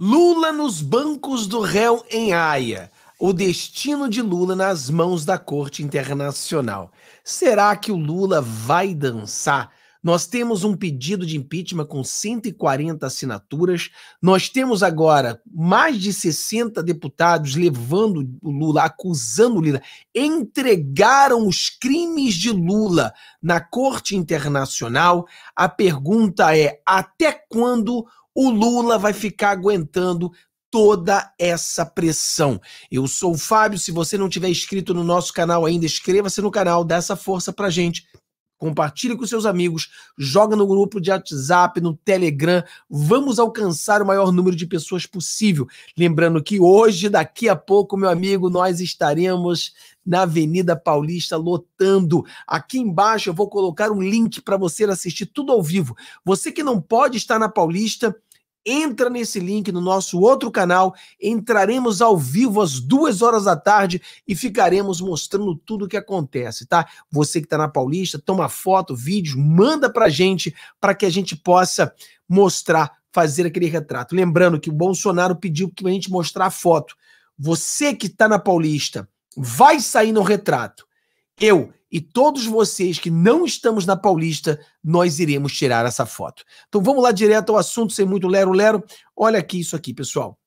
Lula nos bancos do réu em Haia. O destino de Lula nas mãos da Corte Internacional. Será que o Lula vai dançar nós temos um pedido de impeachment com 140 assinaturas. Nós temos agora mais de 60 deputados levando o Lula, acusando o Lula. Entregaram os crimes de Lula na Corte Internacional. A pergunta é: até quando o Lula vai ficar aguentando toda essa pressão. Eu sou o Fábio, se você não tiver inscrito no nosso canal ainda, inscreva-se no canal, dá essa força pra gente. Compartilhe com seus amigos, joga no grupo de WhatsApp, no Telegram. Vamos alcançar o maior número de pessoas possível. Lembrando que hoje, daqui a pouco, meu amigo, nós estaremos na Avenida Paulista lotando. Aqui embaixo eu vou colocar um link para você assistir tudo ao vivo. Você que não pode estar na Paulista, entra nesse link no nosso outro canal. Entraremos ao vivo às duas horas da tarde e ficaremos mostrando tudo o que acontece, tá? Você que está na Paulista, toma foto, vídeo, manda para a gente para que a gente possa mostrar, fazer aquele retrato. Lembrando que o Bolsonaro pediu que a gente mostrar a foto. Você que está na Paulista vai sair no retrato. Eu e todos vocês que não estamos na Paulista, nós iremos tirar essa foto. Então vamos lá direto ao assunto, sem muito lero-lero. Olha aqui isso aqui, pessoal.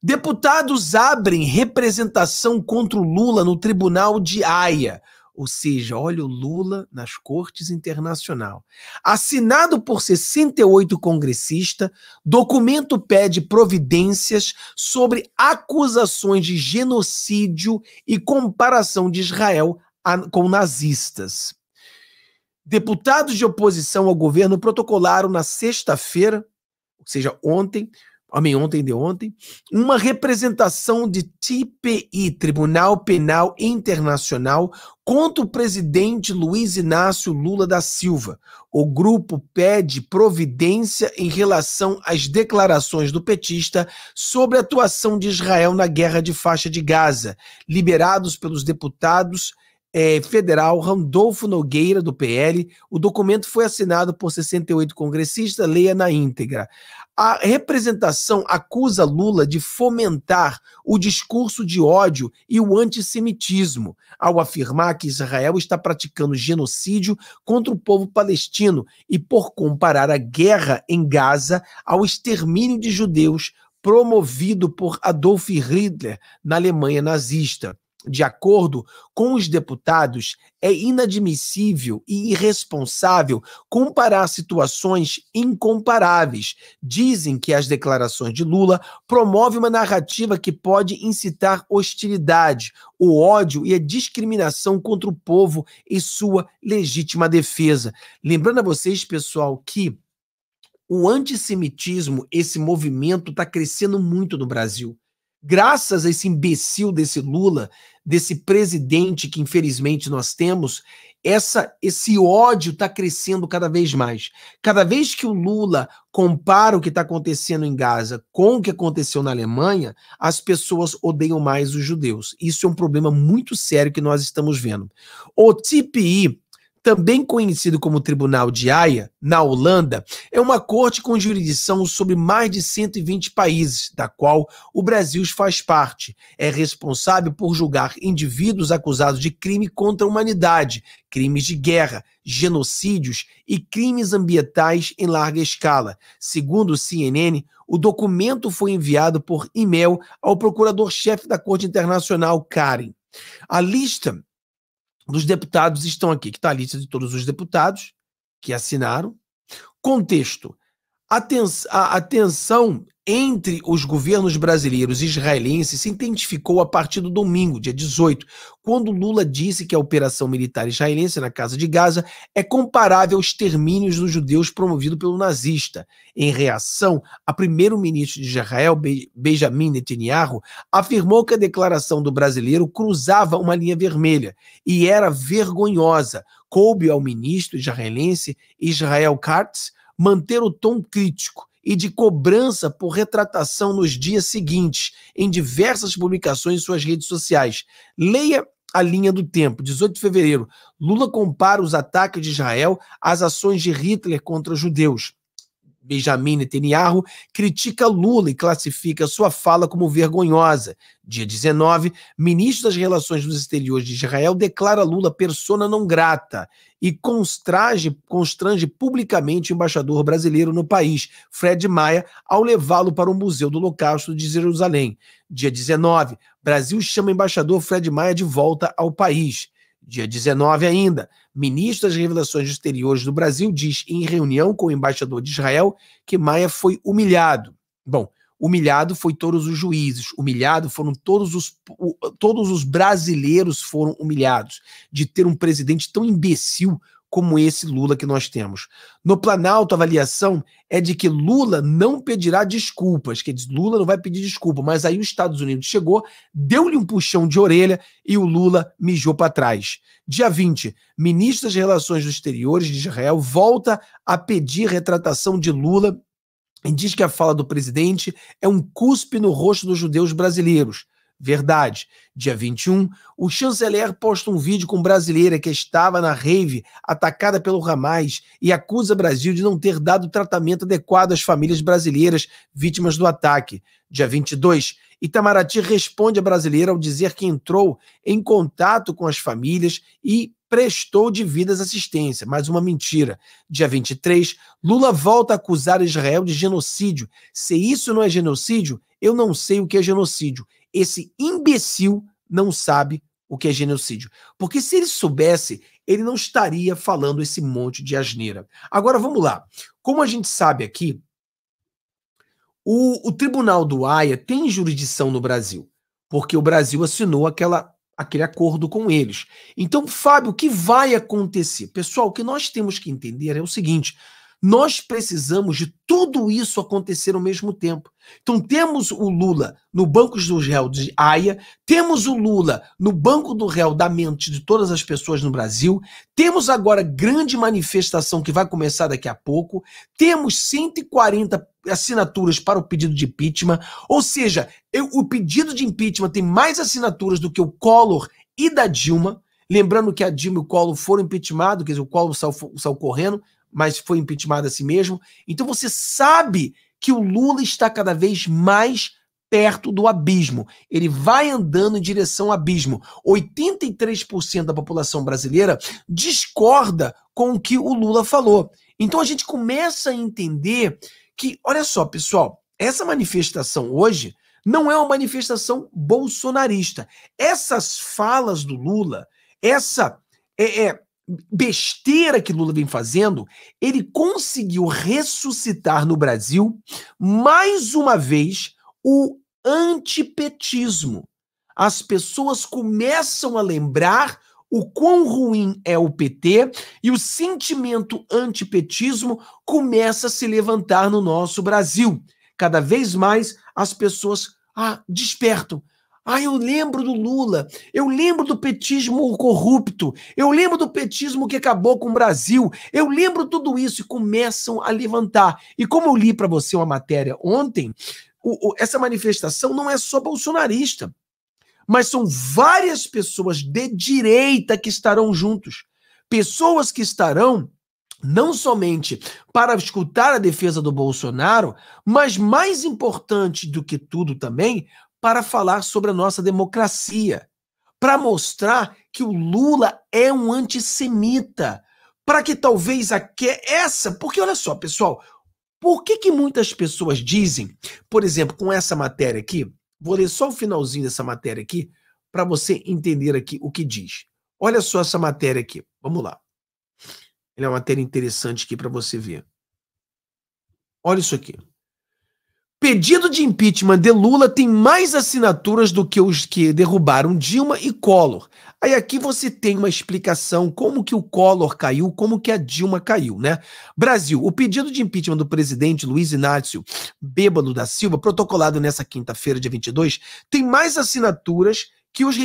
Deputados abrem representação contra o Lula no Tribunal de Haia. Ou seja, olha o Lula nas cortes internacional. Assinado por 68 congressistas, documento pede providências sobre acusações de genocídio e comparação de Israel com nazistas. Deputados de oposição ao governo protocolaram na sexta-feira, ou seja, ontem, homem ontem de ontem, uma representação de TPI, Tribunal Penal Internacional, contra o presidente Luiz Inácio Lula da Silva. O grupo pede providência em relação às declarações do petista sobre a atuação de Israel na guerra de faixa de Gaza, liberados pelos deputados é, federal Randolfo Nogueira, do PL. O documento foi assinado por 68 congressistas, leia na íntegra. A representação acusa Lula de fomentar o discurso de ódio e o antissemitismo, ao afirmar que Israel está praticando genocídio contra o povo palestino e por comparar a guerra em Gaza ao extermínio de judeus promovido por Adolf Hitler na Alemanha nazista de acordo com os deputados, é inadmissível e irresponsável comparar situações incomparáveis. Dizem que as declarações de Lula promovem uma narrativa que pode incitar hostilidade, o ódio e a discriminação contra o povo e sua legítima defesa. Lembrando a vocês, pessoal, que o antissemitismo, esse movimento, está crescendo muito no Brasil graças a esse imbecil desse Lula, desse presidente que infelizmente nós temos, essa, esse ódio está crescendo cada vez mais. Cada vez que o Lula compara o que está acontecendo em Gaza com o que aconteceu na Alemanha, as pessoas odeiam mais os judeus. Isso é um problema muito sério que nós estamos vendo. O TPI, também conhecido como Tribunal de Haia, na Holanda, é uma corte com jurisdição sobre mais de 120 países, da qual o Brasil faz parte. É responsável por julgar indivíduos acusados de crime contra a humanidade, crimes de guerra, genocídios e crimes ambientais em larga escala. Segundo o CNN, o documento foi enviado por e-mail ao procurador-chefe da Corte Internacional, Karen. A lista dos deputados estão aqui, que está a lista de todos os deputados que assinaram. Contexto: a tensão entre os governos brasileiros e israelenses se intensificou a partir do domingo, dia 18, quando Lula disse que a operação militar israelense na Casa de Gaza é comparável aos termínios dos judeus promovido pelo nazista, em reação a primeiro-ministro de Israel, Benjamin Netanyahu, afirmou que a declaração do brasileiro cruzava uma linha vermelha e era vergonhosa. Coube ao ministro israelense Israel Katz manter o tom crítico e de cobrança por retratação nos dias seguintes, em diversas publicações em suas redes sociais. Leia a linha do tempo, 18 de fevereiro. Lula compara os ataques de Israel às ações de Hitler contra os judeus. Benjamin Netanyahu critica Lula e classifica sua fala como vergonhosa. Dia 19, ministro das Relações dos Exteriores de Israel declara Lula persona não grata e constrange, constrange publicamente o embaixador brasileiro no país, Fred Maia, ao levá-lo para o Museu do Holocausto de Jerusalém. Dia 19, Brasil chama o embaixador Fred Maia de volta ao país. Dia 19 ainda, ministro das Revelações Exteriores do Brasil diz em reunião com o embaixador de Israel que Maia foi humilhado. Bom, humilhado foi todos os juízes, humilhado foram todos os todos os brasileiros foram humilhados de ter um presidente tão imbecil como esse Lula que nós temos. No Planalto, a avaliação é de que Lula não pedirá desculpas, que Lula não vai pedir desculpa, mas aí os Estados Unidos chegou, deu-lhe um puxão de orelha e o Lula mijou para trás. Dia 20, ministro das Relações Exteriores de Israel volta a pedir retratação de Lula e diz que a fala do presidente é um cuspe no rosto dos judeus brasileiros. Verdade. Dia 21, o chanceler posta um vídeo com brasileira que estava na rave atacada pelo Ramais e acusa Brasil de não ter dado tratamento adequado às famílias brasileiras vítimas do ataque. Dia 22, Itamaraty responde a brasileira ao dizer que entrou em contato com as famílias e prestou devidas assistência, mais uma mentira. Dia 23, Lula volta a acusar Israel de genocídio. Se isso não é genocídio, eu não sei o que é genocídio. Esse imbecil não sabe o que é genocídio. Porque se ele soubesse, ele não estaria falando esse monte de asneira. Agora vamos lá. Como a gente sabe aqui, o, o Tribunal do Haia tem jurisdição no Brasil, porque o Brasil assinou aquela, aquele acordo com eles. Então, Fábio, o que vai acontecer? Pessoal, o que nós temos que entender é o seguinte: nós precisamos de tudo isso acontecer ao mesmo tempo. Então, temos o Lula no banco do réu de Haia, temos o Lula no banco do réu da mente de todas as pessoas no Brasil, temos agora grande manifestação que vai começar daqui a pouco, temos 140 assinaturas para o pedido de impeachment, ou seja, eu, o pedido de impeachment tem mais assinaturas do que o Collor e da Dilma. Lembrando que a Dilma e o Collor foram impeachmentados, quer dizer, o Collor saiu, saiu correndo, mas foi impeachmentado a si mesmo. Então você sabe que o Lula está cada vez mais perto do abismo. Ele vai andando em direção ao abismo. 83% da população brasileira discorda com o que o Lula falou. Então a gente começa a entender que, olha só, pessoal, essa manifestação hoje não é uma manifestação bolsonarista. Essas falas do Lula, essa é, é besteira que Lula vem fazendo, ele conseguiu ressuscitar no Brasil, mais uma vez, o antipetismo. As pessoas começam a lembrar o quão ruim é o PT e o sentimento antipetismo começa a se levantar no nosso Brasil. Cada vez mais as pessoas ah, despertam. Ah, eu lembro do Lula, eu lembro do petismo corrupto, eu lembro do petismo que acabou com o Brasil, eu lembro tudo isso e começam a levantar. E como eu li para você uma matéria ontem, o, o, essa manifestação não é só bolsonarista, mas são várias pessoas de direita que estarão juntos. Pessoas que estarão não somente para escutar a defesa do Bolsonaro, mas mais importante do que tudo também, para falar sobre a nossa democracia, para mostrar que o Lula é um antissemita, para que talvez que essa, porque olha só, pessoal, por que que muitas pessoas dizem, por exemplo, com essa matéria aqui, vou ler só o finalzinho dessa matéria aqui para você entender aqui o que diz. Olha só essa matéria aqui. Vamos lá. Ela é uma matéria interessante aqui para você ver. Olha isso aqui. Pedido de impeachment de Lula tem mais assinaturas do que os que derrubaram Dilma e Collor. Aí aqui você tem uma explicação como que o Collor caiu, como que a Dilma caiu, né? Brasil, o pedido de impeachment do presidente Luiz Inácio Bêbado da Silva, protocolado nessa quinta-feira, dia 22, tem mais assinaturas que os,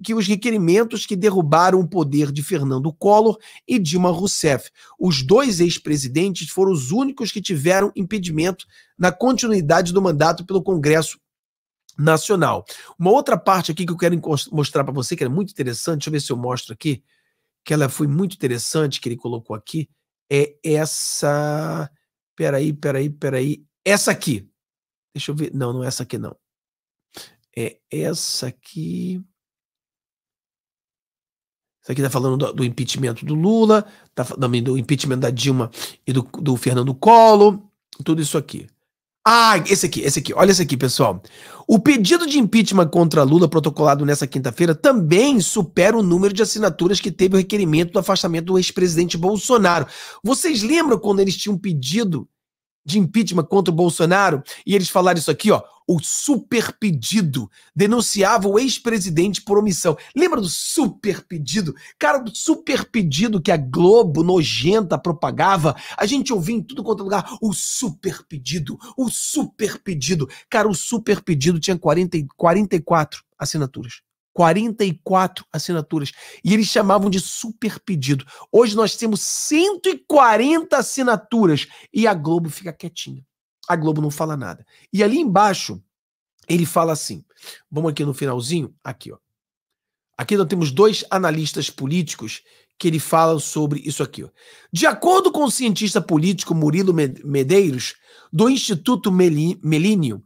que os requerimentos que derrubaram o poder de Fernando Collor e Dilma Rousseff. Os dois ex-presidentes foram os únicos que tiveram impedimento na continuidade do mandato pelo Congresso Nacional. Uma outra parte aqui que eu quero mostrar para você, que é muito interessante, deixa eu ver se eu mostro aqui, que ela foi muito interessante, que ele colocou aqui, é essa. Peraí, peraí, peraí. Essa aqui. Deixa eu ver. Não, não é essa aqui, não é essa aqui. Isso aqui está falando do, do, impeachment do Lula, tá, falando do impeachment da Dilma e do, do Fernando Collor, tudo isso aqui. Ah, esse aqui, esse aqui, olha esse aqui, pessoal. O pedido de impeachment contra Lula, protocolado nessa quinta-feira, também supera o número de assinaturas que teve o requerimento do afastamento do ex-presidente Bolsonaro. Vocês lembram quando eles tinham pedido de impeachment contra o Bolsonaro e eles falaram isso aqui, ó, o super pedido denunciava o ex-presidente por omissão. Lembra do super pedido? Cara, do super pedido que a Globo nojenta propagava, a gente ouvia em tudo quanto é lugar, o super pedido, o super pedido. Cara, o super pedido tinha 40, 44 assinaturas. 44 assinaturas. E eles chamavam de super pedido. Hoje nós temos 140 assinaturas e a Globo fica quietinha. A Globo não fala nada. E ali embaixo, ele fala assim: vamos aqui no finalzinho, aqui, ó. Aqui nós temos dois analistas políticos que ele fala sobre isso aqui. Ó. De acordo com o cientista político Murilo Medeiros, do Instituto Melínio,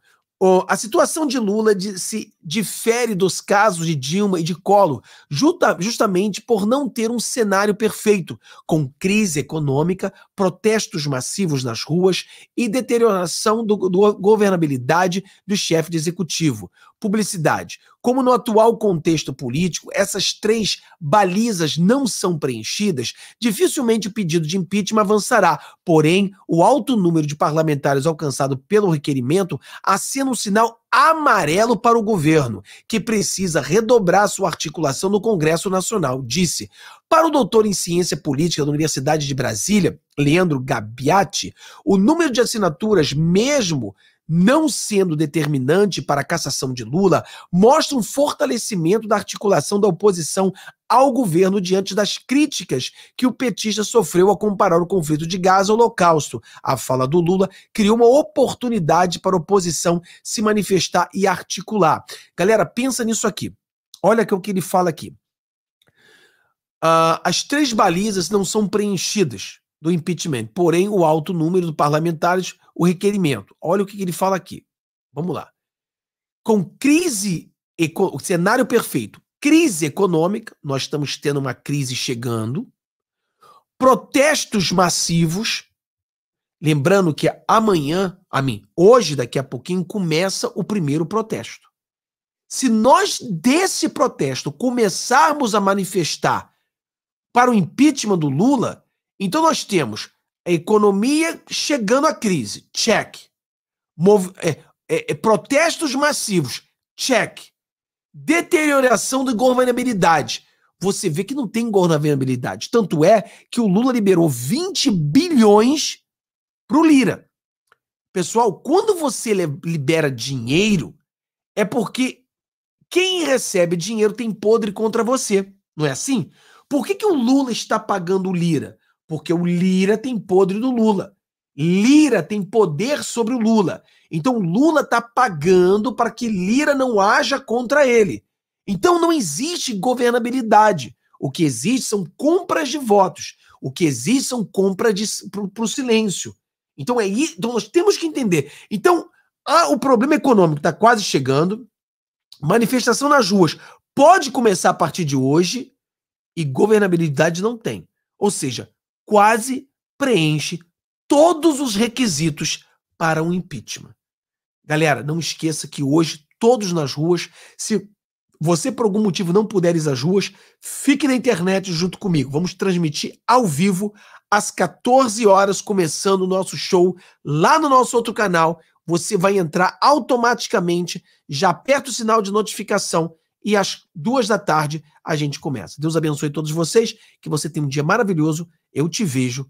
a situação de Lula de, se difere dos casos de Dilma e de Collor, justa, justamente por não ter um cenário perfeito, com crise econômica, protestos massivos nas ruas e deterioração da governabilidade do chefe de executivo publicidade. Como no atual contexto político, essas três balizas não são preenchidas, dificilmente o pedido de impeachment avançará. Porém, o alto número de parlamentares alcançado pelo requerimento acena um sinal amarelo para o governo, que precisa redobrar sua articulação no Congresso Nacional, disse. Para o doutor em ciência política da Universidade de Brasília, Leandro Gabiati, o número de assinaturas, mesmo não sendo determinante para a cassação de Lula, mostra um fortalecimento da articulação da oposição ao governo diante das críticas que o petista sofreu ao comparar o conflito de Gaza ao Holocausto. A fala do Lula criou uma oportunidade para a oposição se manifestar e articular. Galera, pensa nisso aqui. Olha é o que ele fala aqui. Uh, as três balizas não são preenchidas do impeachment, porém o alto número de parlamentares, o requerimento. Olha o que ele fala aqui. Vamos lá. Com crise, o cenário perfeito, crise econômica, nós estamos tendo uma crise chegando, protestos massivos, lembrando que amanhã, a mim, hoje, daqui a pouquinho, começa o primeiro protesto. Se nós desse protesto começarmos a manifestar para o impeachment do Lula, então nós temos a economia chegando à crise, check. Mov é, é, é, protestos massivos, check. Deterioração da governabilidade. Você vê que não tem governabilidade. Tanto é que o Lula liberou 20 bilhões para o Lira. Pessoal, quando você libera dinheiro, é porque quem recebe dinheiro tem podre contra você. Não é assim? Por que, que o Lula está pagando o Lira? Porque o Lira tem podre do Lula. Lira tem poder sobre o Lula. Então Lula está pagando para que Lira não haja contra ele. Então não existe governabilidade. O que existe são compras de votos. O que existe são compras para o silêncio. Então, é, então nós temos que entender. Então, ah, o problema econômico está quase chegando. Manifestação nas ruas pode começar a partir de hoje e governabilidade não tem. Ou seja, quase preenche todos os requisitos para um impeachment. Galera, não esqueça que hoje todos nas ruas, se você por algum motivo não puder ir às ruas, fique na internet junto comigo. Vamos transmitir ao vivo às 14 horas começando o nosso show lá no nosso outro canal. Você vai entrar automaticamente, já aperta o sinal de notificação e às duas da tarde a gente começa. Deus abençoe todos vocês, que você tenha um dia maravilhoso eu te vejo